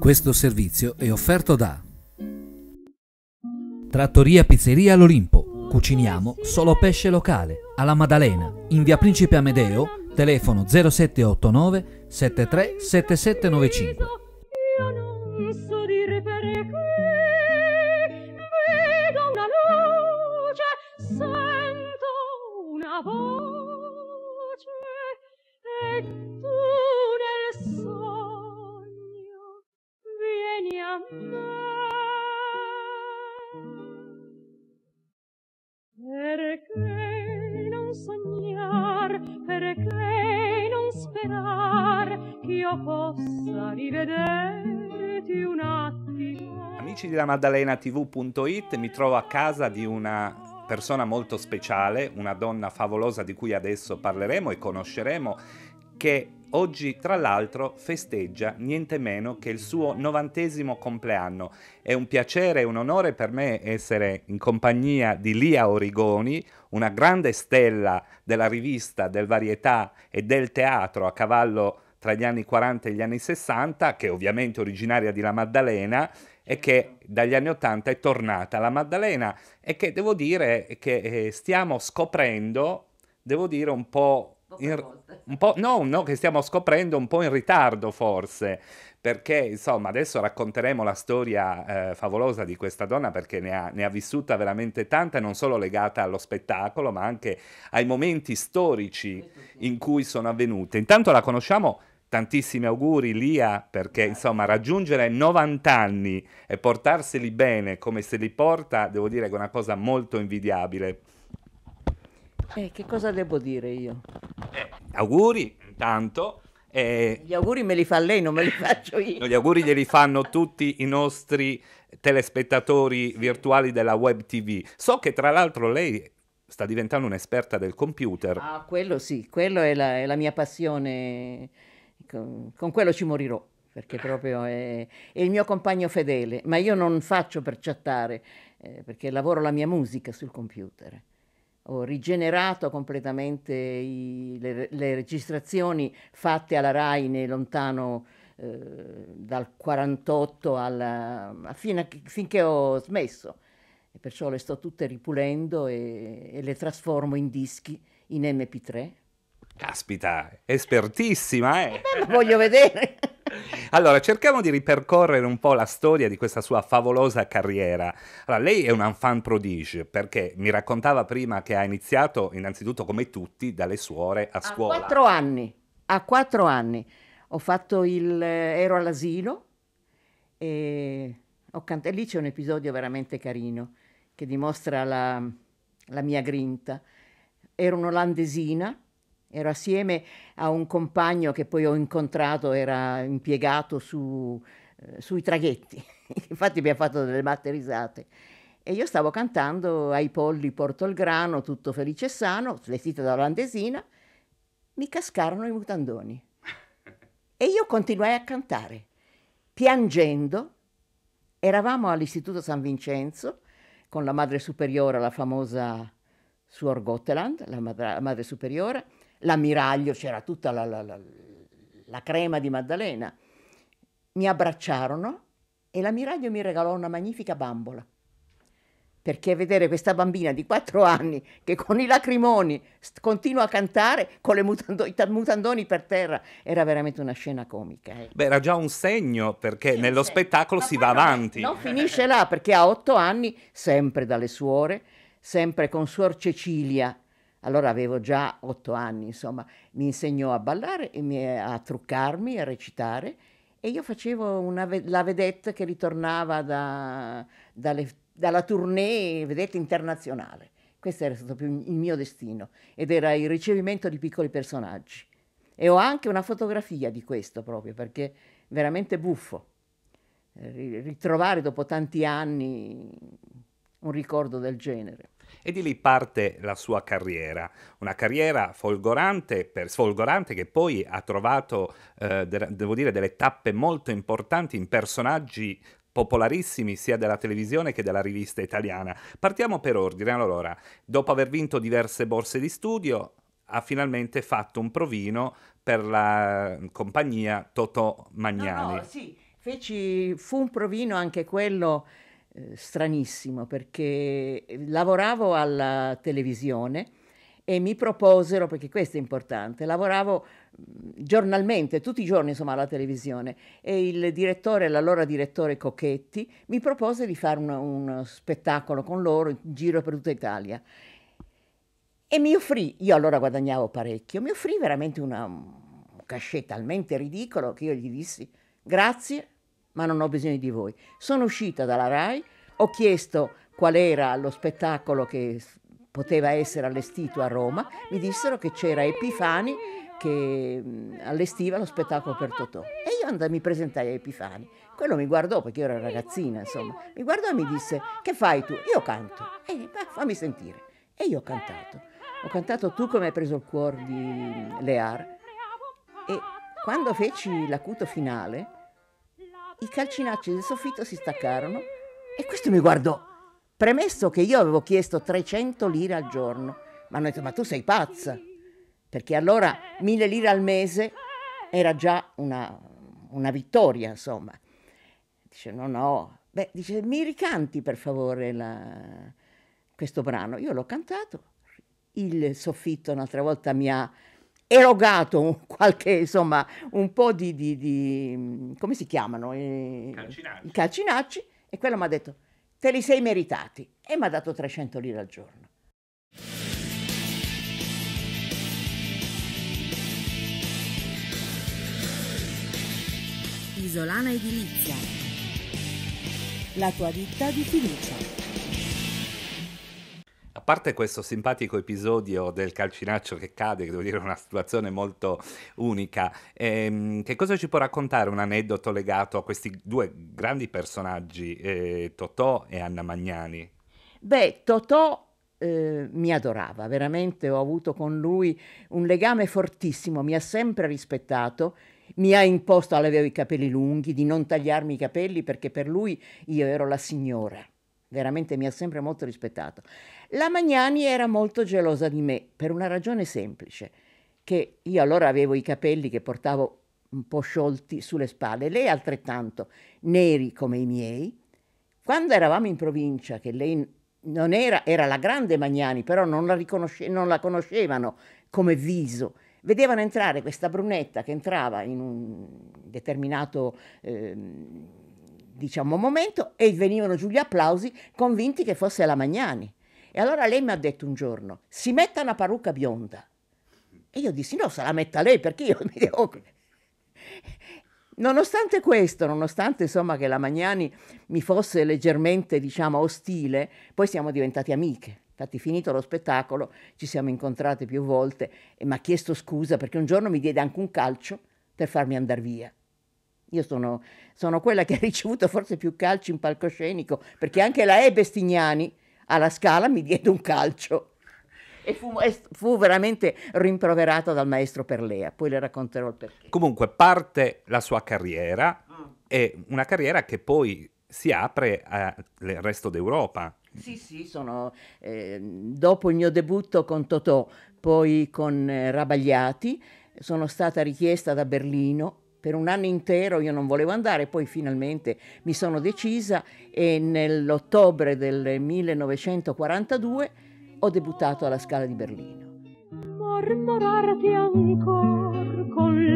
Questo servizio è offerto da Trattoria Pizzeria all'Olimpo. Cuciniamo solo pesce locale. Alla Maddalena, in via Principe Amedeo, telefono 0789 737795. Sento una voce e tu ch'io possa rivederti un attimo. Amici della Maddalena TV.it mi trovo a casa di una persona molto speciale, una donna favolosa di cui adesso parleremo e conosceremo, che oggi tra l'altro festeggia niente meno che il suo novantesimo compleanno. È un piacere e un onore per me essere in compagnia di Lia Origoni, una grande stella della rivista, del varietà e del teatro a cavallo tra gli anni 40 e gli anni 60, che è ovviamente è originaria di La Maddalena e che dagli anni 80 è tornata alla Maddalena e che devo dire che eh, stiamo scoprendo, devo dire un po'... In, un po', no, no, che stiamo scoprendo un po' in ritardo forse, perché insomma adesso racconteremo la storia eh, favolosa di questa donna perché ne ha, ne ha, vissuta veramente tanta, non solo legata allo spettacolo, ma anche ai momenti storici in cui sono avvenute. Intanto la conosciamo tantissimi auguri Lia perché insomma raggiungere 90 anni e portarseli bene come se li porta devo dire che è una cosa molto invidiabile. Eh, che cosa devo dire io? Eh, auguri intanto. Eh, gli auguri me li fa lei, non me li faccio io. Gli auguri glieli fanno tutti i nostri telespettatori virtuali della web TV. So che tra l'altro lei sta diventando un'esperta del computer. Ah, quello sì, quello è la, è la mia passione con, quello ci morirò perché proprio è, è, il mio compagno fedele, ma io non faccio per chattare, eh, perché lavoro la mia musica sul computer. Ho rigenerato completamente i, le, le, registrazioni fatte alla RAI nel lontano eh, dal 48 alla, a, finché ho smesso. E perciò le sto tutte ripulendo e, e le trasformo in dischi, in MP3, Caspita, espertissima, eh? eh voglio vedere. Allora, cerchiamo di ripercorrere un po' la storia di questa sua favolosa carriera. Allora, lei è un enfant prodige perché mi raccontava prima che ha iniziato innanzitutto come tutti dalle suore a scuola. A quattro anni, a quattro anni. Ho fatto il... ero all'asilo e ho cant- lì c'è un episodio veramente carino che dimostra la, la mia grinta. Ero un'olandesina Ero assieme a un compagno che poi ho incontrato, era impiegato su, eh, sui traghetti. Infatti mi ha fatto delle matte risate. E io stavo cantando ai polli porto il grano, tutto felice e sano, vestita da olandesina, mi cascarono i mutandoni. E io continuai a cantare, piangendo. Eravamo all'Istituto San Vincenzo con la madre superiore, la famosa Suor Gotteland, la, madre, la madre superiora, l'ammiraglio, c'era tutta la, la, la, la crema di Maddalena. Mi abbracciarono e l'ammiraglio mi regalò una magnifica bambola. Perché vedere questa bambina di quattro anni che con i lacrimoni continua a cantare con le mutando- i mutandoni per terra era veramente una scena comica. Eh. Beh, era già un segno perché sì, nello sì. spettacolo Ma si va avanti. Non finisce là perché a otto anni, sempre dalle suore, sempre con Suor Cecilia, allora avevo già otto anni, insomma, mi insegnò a ballare, a truccarmi, a recitare e io facevo una, la vedette che ritornava da, dalle, dalla tournée vedette internazionale. Questo era stato il mio destino ed era il ricevimento di piccoli personaggi. E ho anche una fotografia di questo proprio perché è veramente buffo. Eh, ritrovare dopo tanti anni un ricordo del genere. E di lì parte la sua carriera, una carriera folgorante, per, sfolgorante che poi ha trovato, eh, de- devo dire, delle tappe molto importanti in personaggi popolarissimi sia della televisione che della rivista italiana. Partiamo per ordine, allora, dopo aver vinto diverse borse di studio, ha finalmente fatto un provino per la compagnia Totò Magnani. No, no, sì, Feci, fu un provino anche quello eh, stranissimo perché eh, lavoravo alla televisione e mi proposero, perché questo è importante, lavoravo mm, giornalmente, tutti i giorni insomma alla televisione e il direttore, l'allora direttore Cocchetti, mi propose di fare un, un spettacolo con loro in giro per tutta Italia e mi offrì, io allora guadagnavo parecchio, mi offrì veramente una un cachet talmente ridicolo che io gli dissi grazie, ma non ho bisogno di voi. Sono uscita dalla RAI, ho chiesto qual era lo spettacolo che poteva essere allestito a Roma, mi dissero che c'era Epifani che mm, allestiva lo spettacolo per Totò. E io andai, mi presentai a Epifani. Quello mi guardò, perché io ero ragazzina, insomma, mi guardò e mi disse, che fai tu? Io canto. E beh, fammi sentire. E io ho cantato. Ho cantato Tu come hai preso il cuore di mm, Lear. E quando feci l'acuto finale, i calcinacci del soffitto si staccarono e questo mi guardò, premesso che io avevo chiesto 300 lire al giorno. Ma hanno detto, ma tu sei pazza, perché allora 1000 lire al mese era già una, una vittoria, insomma. Dice, no, no. Beh, dice, mi ricanti per favore la... questo brano. Io l'ho cantato, il soffitto un'altra volta mi ha erogato qualche, insomma, un po' di, di, di mm, come si chiamano? Eh, i calcinacci. calcinacci. E quello mi ha detto, te li sei meritati. E mi ha dato 300 lire al giorno. Isolana Edilizia. La tua ditta di fiducia a parte questo simpatico episodio del calcinaccio che cade, che devo dire è una situazione molto unica, ehm, che cosa ci può raccontare un aneddoto legato a questi due grandi personaggi, eh, Totò e Anna Magnani? Beh, Totò eh, mi adorava, veramente ho avuto con lui un legame fortissimo, mi ha sempre rispettato, mi ha imposto, avevo i capelli lunghi, di non tagliarmi i capelli perché per lui io ero la signora veramente mi ha sempre molto rispettato. La Magnani era molto gelosa di me per una ragione semplice, che io allora avevo i capelli che portavo un po' sciolti sulle spalle, lei altrettanto, neri come i miei. Quando eravamo in provincia, che lei non era, era la grande Magnani, però non la, riconosce, non la conoscevano come viso, vedevano entrare questa brunetta che entrava in un determinato... Eh, diciamo, momento e venivano giù gli applausi convinti che fosse la Magnani. E allora lei mi ha detto un giorno, si metta una parrucca bionda. E io dissi, no, se la metta lei perché io mi devo... Nonostante questo, nonostante insomma che la Magnani mi fosse leggermente, diciamo, ostile, poi siamo diventate amiche. Infatti, finito lo spettacolo, ci siamo incontrate più volte e mi ha chiesto scusa perché un giorno mi diede anche un calcio per farmi andare via. Io sono, sono, quella che ha ricevuto forse più calci in palcoscenico, perché anche la E. Bestignani alla Scala mi diede un calcio. E fu, fu veramente rimproverata dal maestro Perlea, poi le racconterò il perché. Comunque parte la sua carriera, mm. una carriera che poi si apre al resto d'Europa. Sì, sì, sono, eh, dopo il mio debutto con Totò, poi con eh, Rabagliati, sono stata richiesta da Berlino per un anno intero io non volevo andare, poi finalmente mi sono decisa e nell'ottobre del 1942 ho debuttato alla Scala di Berlino. Mormorarti ancora con